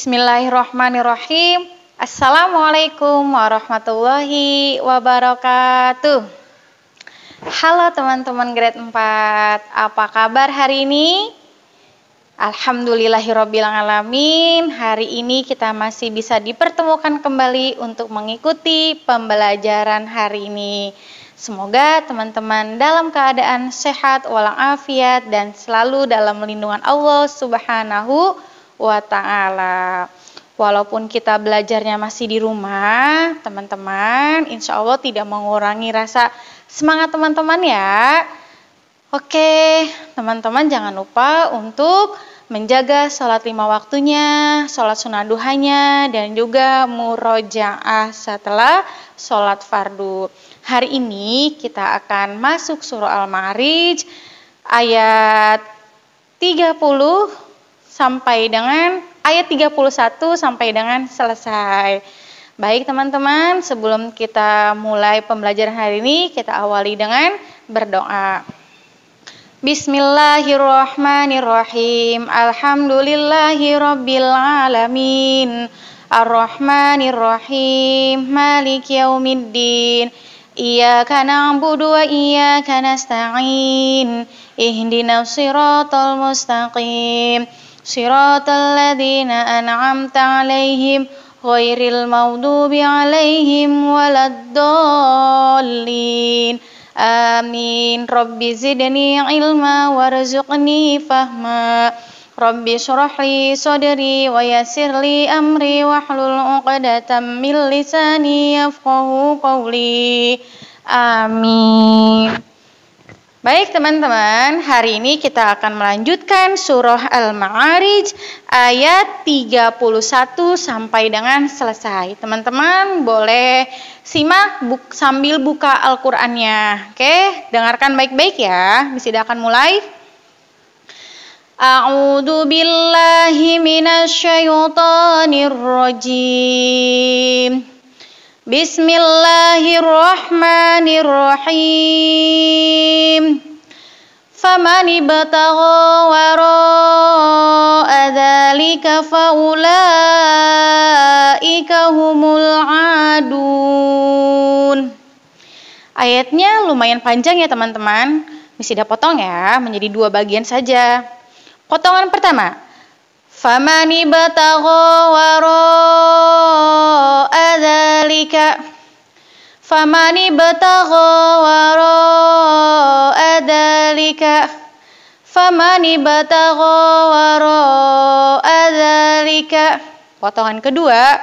Bismillahirrahmanirrahim. Assalamualaikum warahmatullahi wabarakatuh. Halo teman-teman grade 4, apa kabar hari ini? Alhamdulillahirrabbilalamin, hari ini kita masih bisa dipertemukan kembali untuk mengikuti pembelajaran hari ini. Semoga teman-teman dalam keadaan sehat walafiat dan selalu dalam lindungan Allah Subhanahu wa ta'ala. Walaupun kita belajarnya masih di rumah, teman-teman, insya Allah tidak mengurangi rasa semangat teman-teman ya. Oke, teman-teman jangan lupa untuk menjaga sholat lima waktunya, sholat sunnah duhanya, dan juga murojaah setelah sholat fardu. Hari ini kita akan masuk surah Al-Ma'arij ayat 30 sampai dengan ayat 31 sampai dengan selesai. Baik teman-teman, sebelum kita mulai pembelajaran hari ini, kita awali dengan berdoa. Bismillahirrahmanirrahim. Alhamdulillahirrabbilalamin. Ar-Rahmanirrahim. Malik yaumiddin. Iyaka na'budu wa iyaka nasta'in. Ihdinas siratal mustaqim. صراط الذين أنعمت عليهم غير المغضوب عليهم ولا الضالين آمين رب زدني علما وارزقني فهما رب اشرح لي صدري ويسر لي أمري واحلل عقدة من لساني يفقه قولي آمين Baik teman-teman, hari ini kita akan melanjutkan surah Al-Ma'arij ayat 31 sampai dengan selesai. Teman-teman boleh simak bu sambil buka Al-Qur'annya. Oke, dengarkan baik-baik ya. akan mulai. A'udzu billahi minasyaitonir rajim. Bismillahirrahmanirrahim. فمن ابتغى وراء ذلك faulaika humul adun. Ayatnya lumayan panjang ya teman-teman. Mesti dapat potong ya, menjadi dua bagian saja. Potongan pertama. Faman ibtagha wara'a ذلك فمن ابتغى وراء ذلك فمن ابتغى وراء ذلك potongan kedua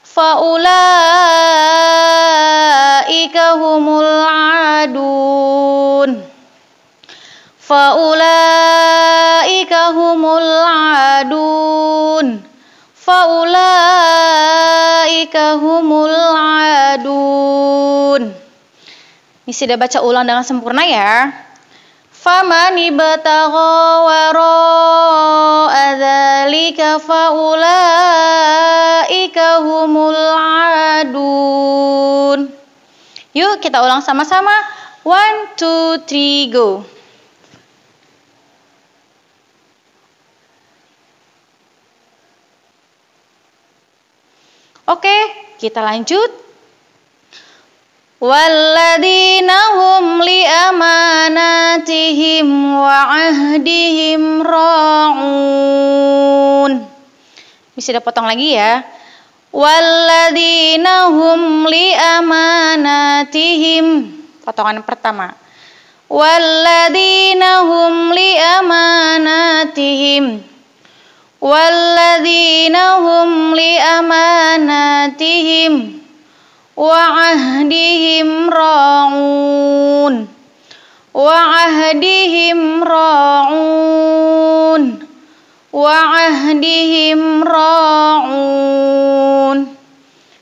faulaika humul adun faulaika humul adun dia baca ulang dengan sempurna ya. Famani bataqo waro adalika faulaika humul adun. Yuk kita ulang sama-sama. One, two, three, go. Oke, kita lanjut. Walla di Nahum li amanatihim wa ahdihim rawun. Bisa di potong lagi ya. Walla di Nahum li amanatihim. Potongan pertama. Walla di Nahum li amanatihim. Walla di Nahum li amanatihim. وعهدهم راعون وعهدهم راعون وعهدهم راعون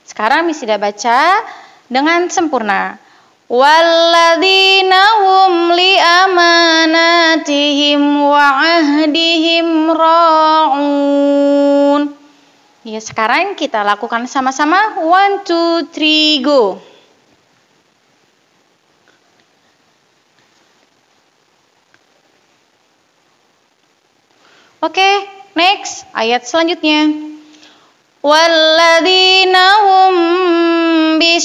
Sekarang misi sudah baca dengan sempurna. والذين هم لأماناتهم وعهدهم راعون Ya, sekarang kita lakukan sama-sama. One, two, three, go. Oke, okay, next ayat selanjutnya. Walladina hum bi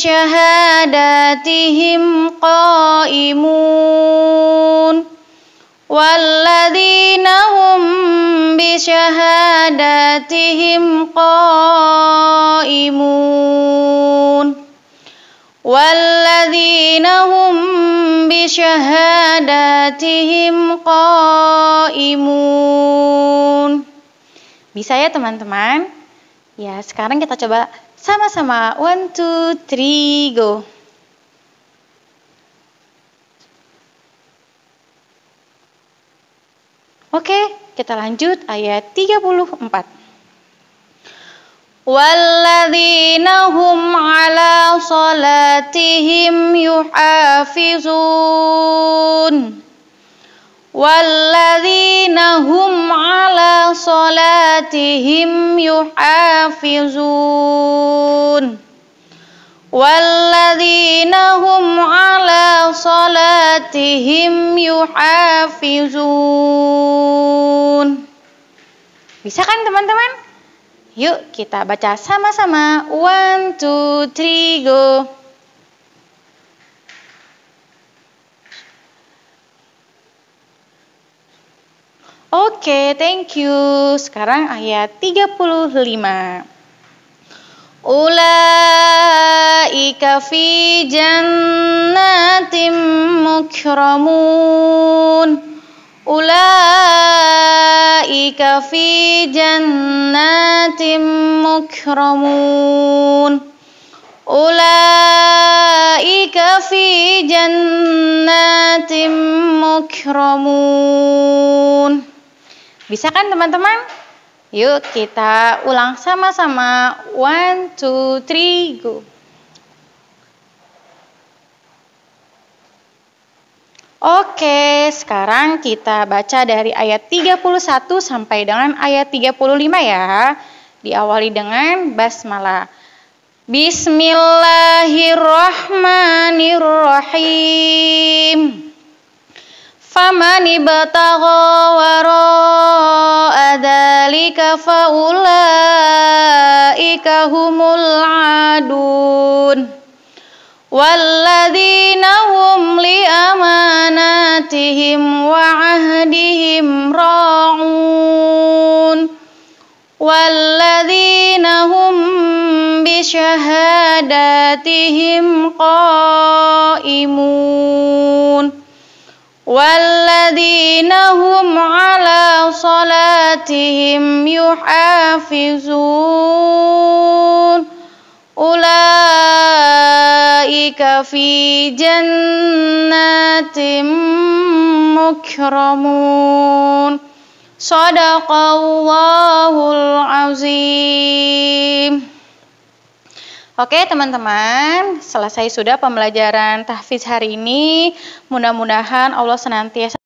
qaimun. Walladina بشهادتهم قائمون والذين هم بشهادتهم قائمون Bisa ya teman-teman? Ya, sekarang kita coba sama-sama. One, two, three, go. Oke, kita lanjut ayat 34. والذين هم على صلاتهم يحافظون والذين هم ala salatihim يحافظون والذين هم على صلاتهم يحافظون Bisa kan teman-teman? Yuk kita baca sama-sama. One, two, three, go. Oke, okay, thank you. Sekarang ayat 35. Ula ulaika فِي جَنَّاتٍ مُكْرَمُونَ أُولَئِكَ فِي جَنَّاتٍ مُكْرَمُونَ أُولَئِكَ فِي جَنَّاتٍ مُكْرَمُونَ bisa kan teman-teman? Yuk kita ulang sama-sama. One, two, three, go. Oke, sekarang kita baca dari ayat 31 sampai dengan ayat 35 ya. Diawali dengan basmalah. Bismillahirrahmanirrahim. Faman ibtagha wara'a dzalika faulaika humul adun. Walladzi بعهدهم وعهدهم راعون والذين هم بشهاداتهم قائمون والذين هم على صلاتهم يحافظون ربك فِي جَنَّاتٍ مُكْرَمُونَ صَدَقَ اللَّهُ الْعَظِيمُ Oke teman-teman, selesai sudah pembelajaran tahfiz hari ini. Mudah-mudahan Allah senantiasa